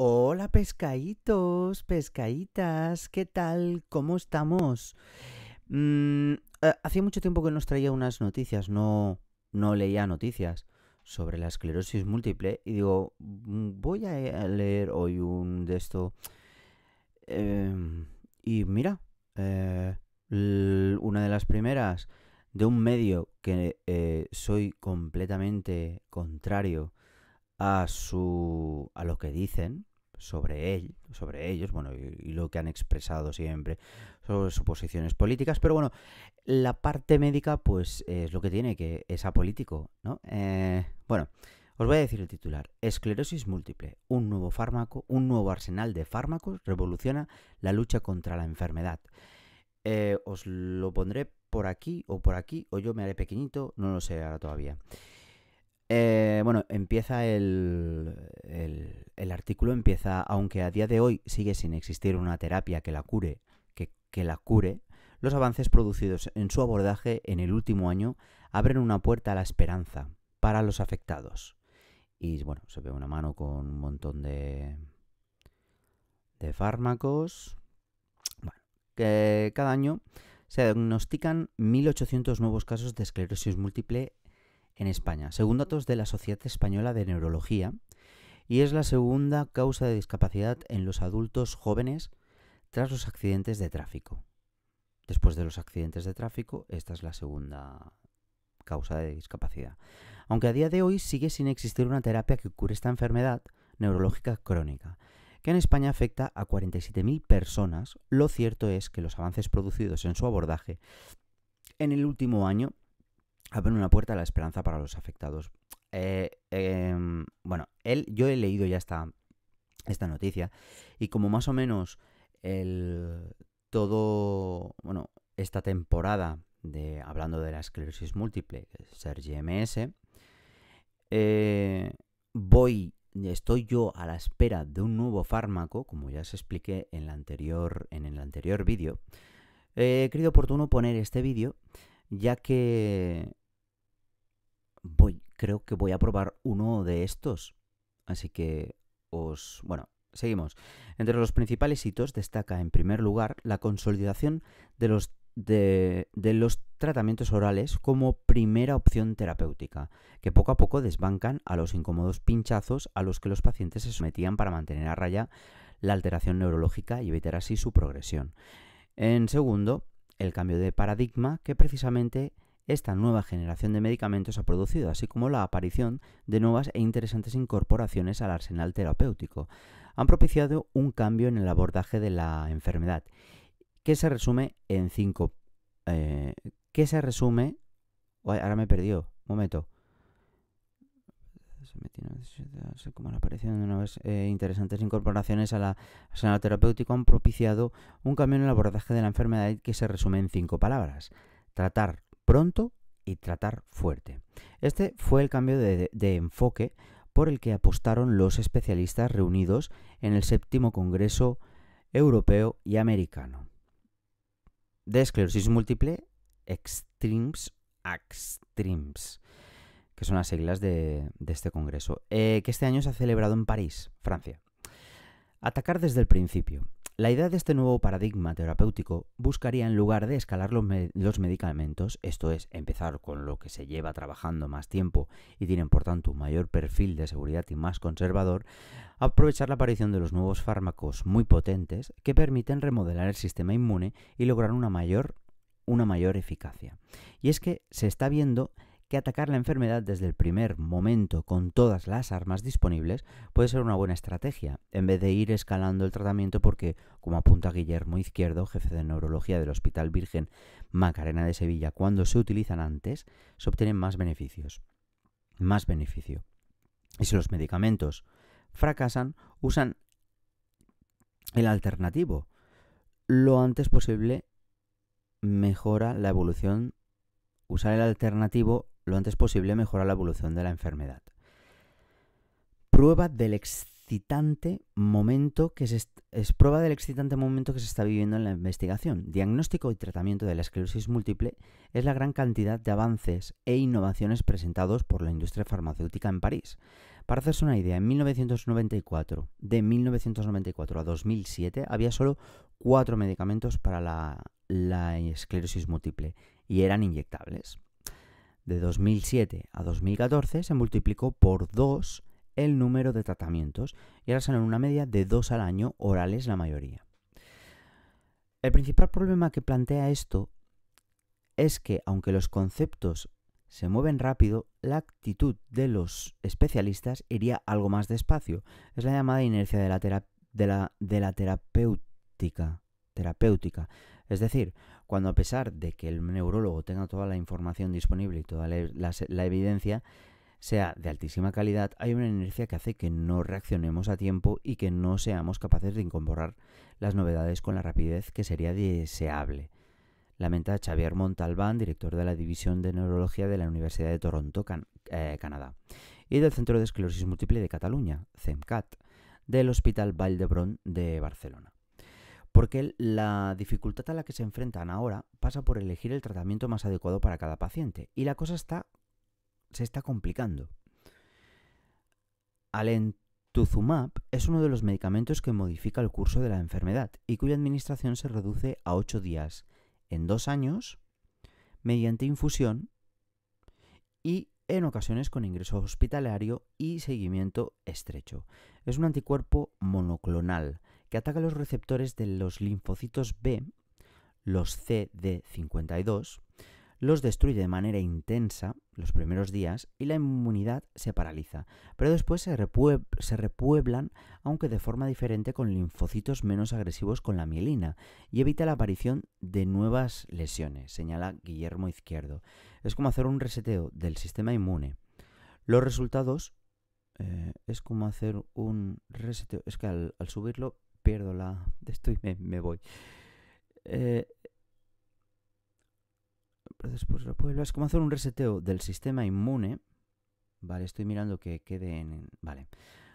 Hola pescaditos, pescaditas, ¿qué tal? ¿Cómo estamos? Mm, eh, hacía mucho tiempo que nos traía unas noticias, no, no leía noticias sobre la esclerosis múltiple y digo, mm, voy eh, a leer hoy un de esto. Em, y mira, eh, una de las primeras de un medio que soy completamente contrario a su a lo que dicen sobre él, sobre ellos, bueno, y, lo que han expresado siempre sobre sus posiciones políticas, pero bueno, la parte médica, pues es lo que tiene, que es apolítico, ¿no? Eh, bueno, os voy a decir el titular: Esclerosis múltiple, un nuevo fármaco, un nuevo arsenal de fármacos revoluciona la lucha contra la enfermedad. Eh, os lo pondré por aquí o por aquí, o yo me haré pequeñito, no lo sé ahora todavía. Eh, bueno, empieza el, el, artículo, empieza, aunque a día de hoy sigue sin existir una terapia que la cure, que, la cure, los avances producidos en su abordaje en el último año abren una puerta a la esperanza para los afectados. Y bueno, se ve una mano con un montón de, de fármacos. Bueno, que cada año se diagnostican 1.800 nuevos casos de esclerosis múltiple en España, según datos de la Sociedad Española de Neurología, y es la segunda causa de discapacidad en los adultos jóvenes tras los accidentes de tráfico. Después de los accidentes de tráfico, esta es la segunda causa de discapacidad. Aunque a día de hoy sigue sin existir una terapia que cure esta enfermedad neurológica crónica, que en España afecta a 47.000 personas, lo cierto es que los avances producidos en su abordaje en el último año abren una puerta a la esperanza para los afectados. Eh, em, bueno, yo he leído ya esta, esta noticia y como más o menos el todo, bueno, esta temporada de hablando de la esclerosis múltiple, ser GMS, eh, voy, estoy yo a la espera de un nuevo fármaco, como ya os expliqué en, la anterior, en el anterior vídeo. Eh, he creído oportuno poner este vídeo ya que voy, creo que voy a probar uno de estos. Así que os... Bueno, seguimos. Entre los principales hitos destaca, en primer lugar, la consolidación de los, de, de los tratamientos orales como primera opción terapéutica, que poco a poco desbancan a los incómodos pinchazos a los que los pacientes se sometían para mantener a raya la alteración neurológica y evitar así su progresión. En segundo, el cambio de paradigma que precisamente esta nueva generación de medicamentos ha producido, así como la aparición de nuevas e interesantes incorporaciones al arsenal terapéutico. Han propiciado un cambio en el abordaje de la enfermedad, que se resume en cinco... Eh, que se resume... Ahora me he perdido, un momento como la aparición de nuevas eh, interesantes incorporaciones a la sanidad terapéutica han propiciado un cambio en el abordaje de la enfermedad que se resume en cinco palabras. Tratar pronto y tratar fuerte. Este fue el cambio de, de enfoque por el que apostaron los especialistas reunidos en el séptimo Congreso Europeo y Americano de esclerosis múltiple extremes extremes que son las siglas de, este Congreso, eh, que este año se ha celebrado en París, Francia. Atacar desde el principio. La idea de este nuevo paradigma terapéutico buscaría, en lugar de escalar los, medicamentos, esto es, empezar con lo que se lleva trabajando más tiempo y tienen por tanto un mayor perfil de seguridad y más conservador, aprovechar la aparición de los nuevos fármacos muy potentes que permiten remodelar el sistema inmune y lograr una mayor, una mayor eficacia. Y es que se está viendo que atacar la enfermedad desde el primer momento con todas las armas disponibles puede ser una buena estrategia, en vez de ir escalando el tratamiento porque, como apunta Guillermo Izquierdo, jefe de neurología del Hospital Virgen Macarena de Sevilla, cuando se utilizan antes, se obtienen más beneficios. Más beneficio. Y si los medicamentos fracasan, usan el alternativo. Lo antes posible mejora la evolución usar el alternativo lo antes posible mejorar la evolución de la enfermedad. Prueba del excitante momento que se es prueba del excitante momento que se está viviendo en la investigación. Diagnóstico y tratamiento de la esclerosis múltiple es la gran cantidad de avances e innovaciones presentados por la industria farmacéutica en París. Para hacerse una idea, en 1994, de 1994 a 2007, había solo cuatro medicamentos para la esclerosis múltiple y eran inyectables. De 2007 a 2014 se multiplicó por 2 el número de tratamientos y ahora son una media de 2 al año, orales la mayoría. El principal problema que plantea esto es que aunque los conceptos se mueven rápido, la actitud de los especialistas iría algo más despacio. Es la llamada inercia de la, de la, de la terapéutica. terapéutica. Es decir, cuando a pesar de que el neurólogo tenga toda la información disponible y toda e-, la, evidencia, sea de altísima calidad, hay una inercia que hace que no reaccionemos a tiempo y que no seamos capaces de incorporar las novedades con la rapidez que sería deseable. Lamenta Xavier Montalbán, director de la División de Neurología de la Universidad de Toronto, eh, Canadá, y del Centro de Esclerosis Múltiple de Cataluña, CEMCAT, del Hospital Vall de Barcelona porque la dificultad a la que se enfrentan ahora pasa por elegir el tratamiento más adecuado para cada paciente y la cosa está se está complicando. Alentuzumab es uno de los medicamentos que modifica el curso de la enfermedad y cuya administración se reduce a 8 días en 2 años mediante infusión y en ocasiones con ingreso hospitalario y seguimiento estrecho. Es un anticuerpo monoclonal que ataca los receptores de los linfocitos B, los CD52, los destruye de manera intensa los primeros días y la inmunidad se paraliza, pero después se, repueblan, aunque de forma diferente, con linfocitos menos agresivos con la mielina y evita la aparición de nuevas lesiones, señala Guillermo Izquierdo. Es como hacer un reseteo del sistema inmune. Los resultados eh, es como hacer un reseteo, es que al subirlo pierdo la... Estoy, me, me voy. después eh, lo Es como hacer un reseteo del sistema inmune. Vale, estoy mirando que quede Vale.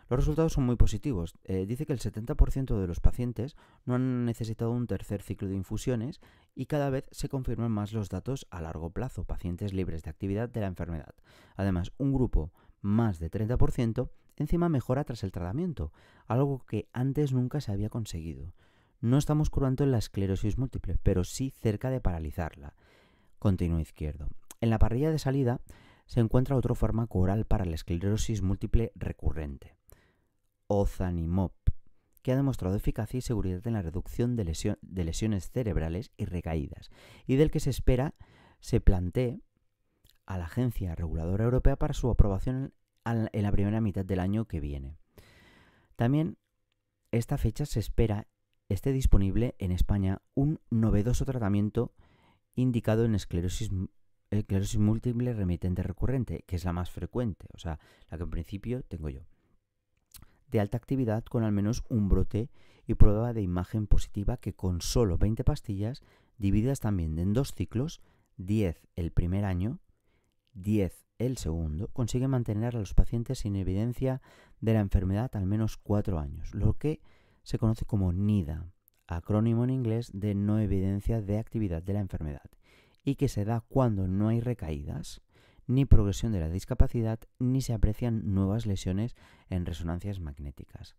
Los resultados son muy positivos. Eh, dice que el 70% de los pacientes no han necesitado un tercer ciclo de infusiones y cada vez se confirman más los datos a largo plazo, pacientes libres de actividad de la enfermedad. Además, un grupo más de 30%, encima mejora tras el tratamiento, algo que antes nunca se había conseguido. No estamos curando la esclerosis múltiple, pero sí cerca de paralizarla. Continuo izquierdo. En la parrilla de salida se encuentra otro fármaco oral para la esclerosis múltiple recurrente, Ozanimop, que ha demostrado eficacia y seguridad en la reducción de, de lesiones cerebrales y recaídas, y del que se espera se plantee a la Agencia Reguladora Europea para su aprobación en la primera mitad del año que viene. También esta fecha se espera esté disponible en España un novedoso tratamiento indicado en esclerosis, múltiple remitente recurrente, que es la más frecuente, o sea, la que en principio tengo yo, de alta actividad con al menos un brote y prueba de imagen positiva que con solo 20 pastillas, divididas también en dos ciclos, 10 el primer año 10 el segundo, consigue mantener a los pacientes sin evidencia de la enfermedad al menos 4 años, lo que se conoce como NIDA, acrónimo en inglés de no evidencia de actividad de la enfermedad, y que se da cuando no hay recaídas, ni progresión de la discapacidad, ni se aprecian nuevas lesiones en resonancias magnéticas.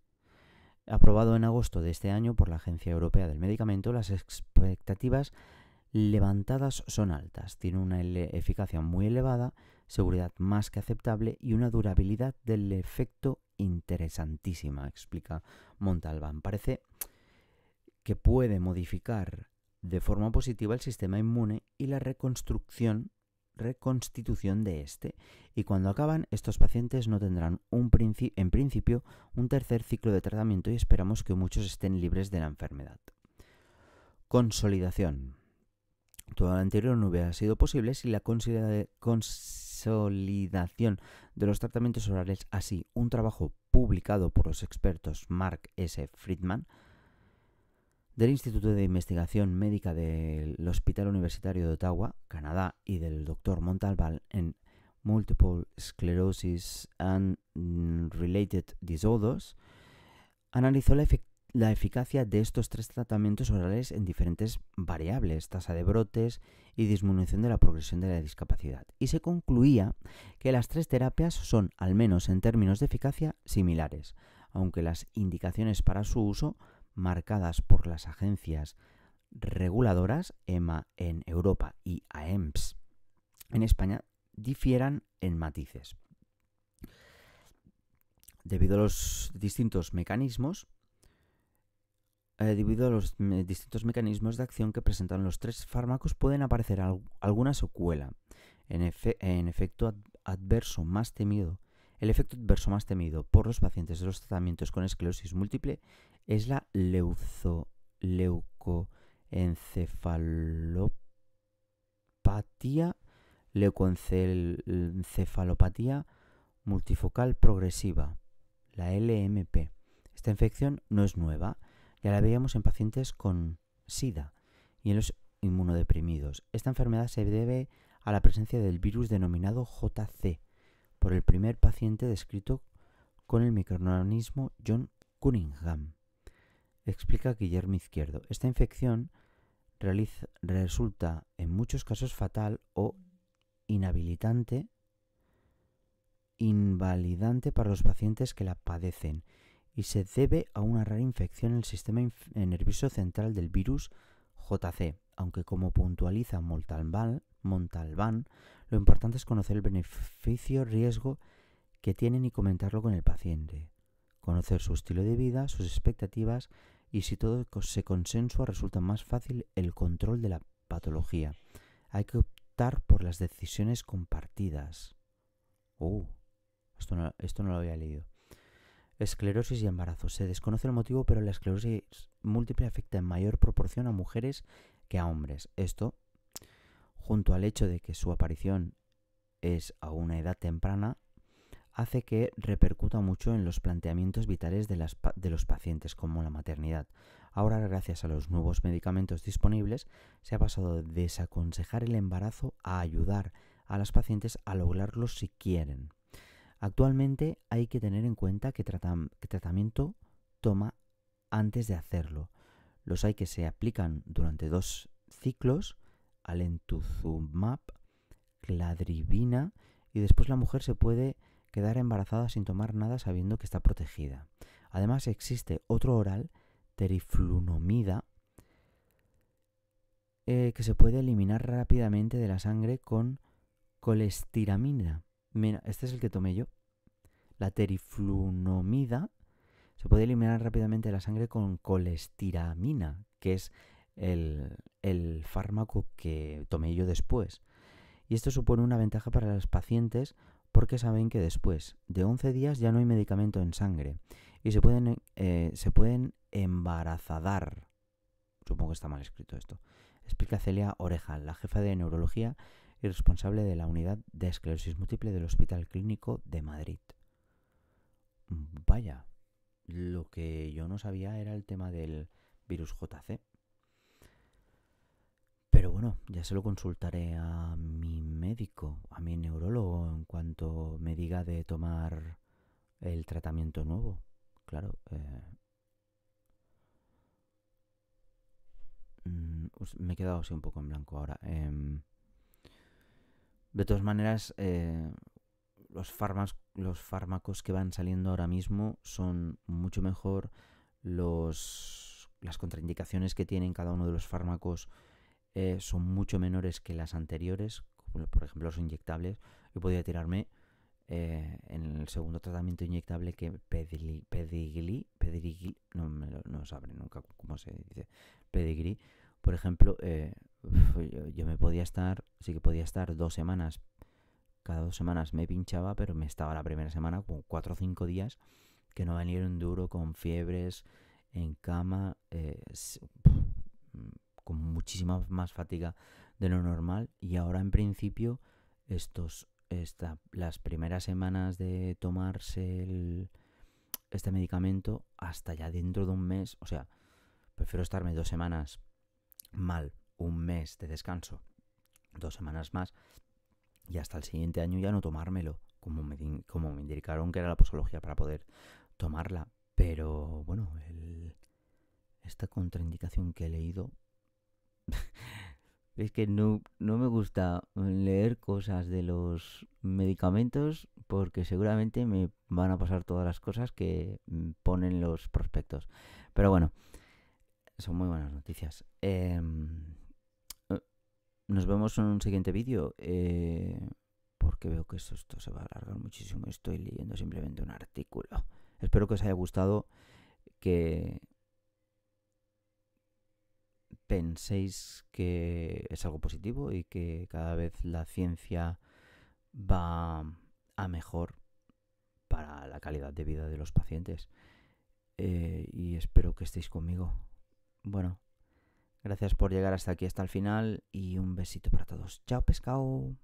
Aprobado en agosto de este año por la Agencia Europea del Medicamento, las expectativas levantadas son altas, tiene una eficacia muy elevada, seguridad más que aceptable y una durabilidad del efecto interesantísima, explica Montalbán. Parece que puede modificar de forma positiva el sistema inmune y la reconstrucción reconstitución de este y cuando acaban estos pacientes no tendrán un en principio un tercer ciclo de tratamiento y esperamos que muchos estén libres de la enfermedad. Consolidación. Todo anterior no hubiera sido posible si la consolidación de los tratamientos orales. Así, un trabajo publicado por los expertos Mark S. Friedman del Instituto de Investigación Médica del Hospital Universitario de Ottawa, Canadá, y del Dr. Montalval en Multiple Sclerosis and Related Disorders, analizó la efectividad la eficacia de estos tres tratamientos orales en diferentes variables, tasa de brotes y disminución de la progresión de la discapacidad. Y se concluía que las tres terapias son, al menos en términos de eficacia, similares, aunque las indicaciones para su uso, marcadas por las agencias reguladoras EMA en Europa y aems en España, difieran en matices. Debido a los distintos mecanismos, eh, debido a los distintos mecanismos de acción que presentan los tres fármacos, pueden aparecer alguna secuela. En, efecto adverso más temido, el efecto adverso más temido por los pacientes de los tratamientos con esclerosis múltiple es la leucoencefalopatía, leucoencefalopatía multifocal progresiva, la LMP. Esta infección no es nueva ya la veíamos en pacientes con SIDA y en los inmunodeprimidos. Esta enfermedad se debe a la presencia del virus denominado JC por el primer paciente descrito con el microorganismo John Cunningham. Explica Guillermo Izquierdo. Esta infección resulta en muchos casos fatal o inhabilitante, invalidante para los pacientes que la padecen y se debe a una rara infección en el sistema eh, nervioso central del virus JC, aunque como puntualiza Montalbán, lo importante es conocer el beneficio-riesgo que tienen y comentarlo con el paciente, conocer su estilo de vida, sus expectativas y si todo se consensua resulta más fácil el control de la patología. Hay que optar por las decisiones compartidas. Oh, esto no lo había leído. Esclerosis y embarazo. Se desconoce el motivo, pero la esclerosis múltiple afecta en mayor proporción a mujeres que a hombres. Esto, junto al hecho de que su aparición es a una edad temprana, hace que repercuta mucho en los planteamientos vitales de, de, los pacientes, como la maternidad. Ahora, gracias a los nuevos medicamentos disponibles, se ha pasado de desaconsejar el embarazo a ayudar a las pacientes a lograrlo si quieren. Actualmente hay que tener en cuenta qué, tratamiento toma antes de hacerlo. Los hay que se aplican durante dos ciclos, alentuzumab, cladribina, y después la mujer se puede quedar embarazada sin tomar nada sabiendo que está protegida. Además existe otro oral, teriflunomida, eh, que se puede eliminar rápidamente de la sangre con colestiramina Mira, este es el que tomé yo. La teriflunomida se puede eliminar rápidamente de la sangre con colestiramina, que es el, fármaco que tomé yo después. Y esto supone una ventaja para los pacientes porque saben que después de 11 días ya no hay medicamento en sangre y se pueden, eh, se pueden embarazadar. Supongo que está mal escrito esto. Explica Celia Oreja, la jefa de neurología responsable de la unidad de esclerosis múltiple del Hospital Clínico de Madrid. Vaya, lo que yo no sabía era el tema del virus JC. Pero bueno, ya se lo consultaré a mi médico, a mi neurólogo, en cuanto me diga de tomar el tratamiento nuevo. Claro. Eh, mm, me he quedado así un poco en blanco ahora. Em, de todas maneras, eh, los, fármacos, los fármacos que van saliendo ahora mismo son mucho mejor los, las contraindicaciones que tienen cada uno de los fármacos eh, son mucho menores que las anteriores, por ejemplo los inyectables. Yo podría tirarme eh, en el segundo tratamiento inyectable que pedigli, pedigli, pedigli no, me lo, nunca cómo se dice, Pedigli. por ejemplo, yo, me podía estar, sí que podía estar dos semanas. Cada dos semanas me pinchaba, pero me estaba la primera semana con cuatro o cinco días que no vinieron duro, con fiebres, en cama, eh, con muchísima más fatiga de lo normal. Y ahora en principio, estos, las primeras semanas de tomarse este medicamento, hasta ya dentro de un mes, o sea, prefiero estarme dos semanas mal un mes de descanso, dos semanas más, y hasta el siguiente año ya no tomármelo, como me, como me indicaron que era la posología para poder tomarla. Pero bueno, esta contraindicación que he leído es que no, no, me gusta leer cosas de los medicamentos porque seguramente me van a pasar todas las cosas que ponen los prospectos. Pero bueno, son muy buenas noticias. Em, nos vemos en un siguiente vídeo. Eh, porque veo que esto, se va a alargar muchísimo. Estoy leyendo simplemente un artículo. Espero que os haya gustado. Que penséis que es algo positivo y que cada vez la ciencia va a mejor para la calidad de vida de los pacientes. Eh, y espero que estéis conmigo. Bueno, Gracias por llegar hasta aquí, hasta el final y un besito para todos. Chao pescado.